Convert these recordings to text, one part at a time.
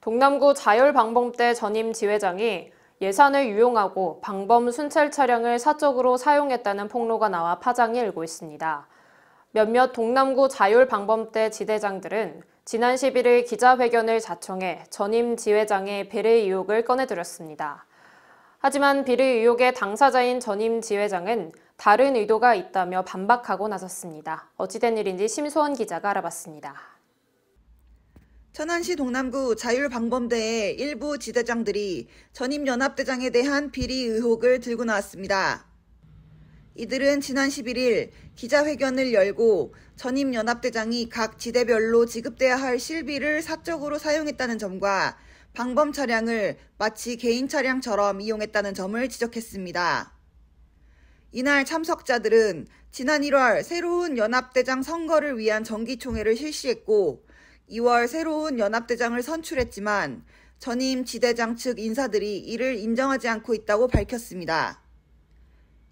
동남구 자율방범대 전임 지회장이 예산을 유용하고 방범 순찰 차량을 사적으로 사용했다는 폭로가 나와 파장이 일고 있습니다. 몇몇 동남구 자율방범대 지대장들은 지난 11일 기자회견을 자청해 전임 지회장의 비리 의혹을 꺼내들었습니다. 하지만 비리 의혹의 당사자인 전임 지회장은 다른 의도가 있다며 반박하고 나섰습니다. 어찌된 일인지 심소원 기자가 알아봤습니다. 천안시 동남구 자율방범대의 일부 지대장들이 전임 연합대장에 대한 비리 의혹을 들고 나왔습니다. 이들은 지난 11일 기자회견을 열고 전임 연합대장이 각 지대별로 지급돼야 할 실비를 사적으로 사용했다는 점과 방범 차량을 마치 개인 차량처럼 이용했다는 점을 지적했습니다. 이날 참석자들은 지난 1월 새로운 연합대장 선거를 위한 정기총회를 실시했고 2월 새로운 연합대장을 선출했지만 전임 지대장 측 인사들이 이를 인정하지 않고 있다고 밝혔습니다.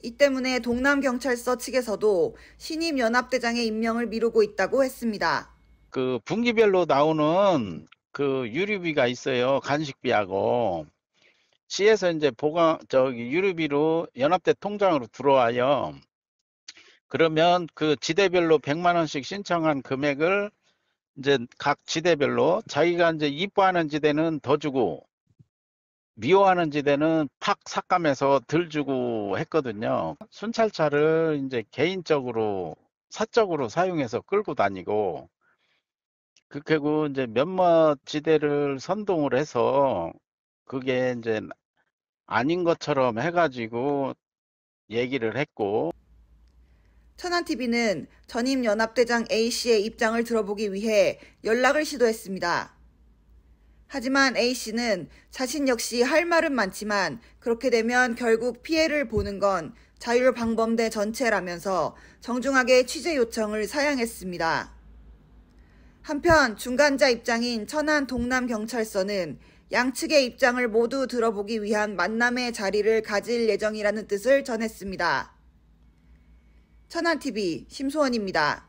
이 때문에 동남경찰서 측에서도 신임 연합대장의 임명을 미루고 있다고 했습니다. 그 분기별로 나오는 그 유류비가 있어요. 간식비하고. 시에서 이제 보강, 저기 유류비로 연합대 통장으로 들어와요. 그러면 그 지대별로 100만원씩 신청한 금액을 이제 각 지대별로 자기가 이제 이뻐하는 지대는 더 주고 미워하는 지대는 팍 삭감해서 덜 주고 했거든요. 순찰차를 이제 개인적으로 사적으로 사용해서 끌고 다니고 그리고 이제 몇몇 지대를 선동을 해서 그게 이제 아닌 것처럼 해가지고 얘기를 했고 천안TV는 전임 연합대장 A씨의 입장을 들어보기 위해 연락을 시도했습니다. 하지만 A씨는 자신 역시 할 말은 많지만 그렇게 되면 결국 피해를 보는 건 자율방범대 전체라면서 정중하게 취재 요청을 사양했습니다. 한편 중간자 입장인 천안 동남경찰서는 양측의 입장을 모두 들어보기 위한 만남의 자리를 가질 예정이라는 뜻을 전했습니다. 천안TV 심소원입니다.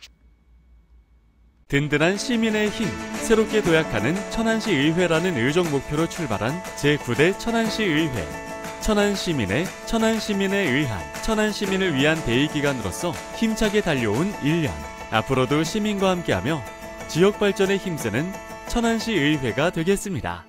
든든한 시민의 힘, 새롭게 도약하는 천안시 의회라는 의정 목표로 출발한 제9대 천안시 의회. 천안 시민의 천안 시민에 의한 천안 시민을 위한 대의 기간으로서 힘차게 달려온 1년. 앞으로도 시민과 함께하며 지역 발전에 힘쓰는 천안시 의회가 되겠습니다.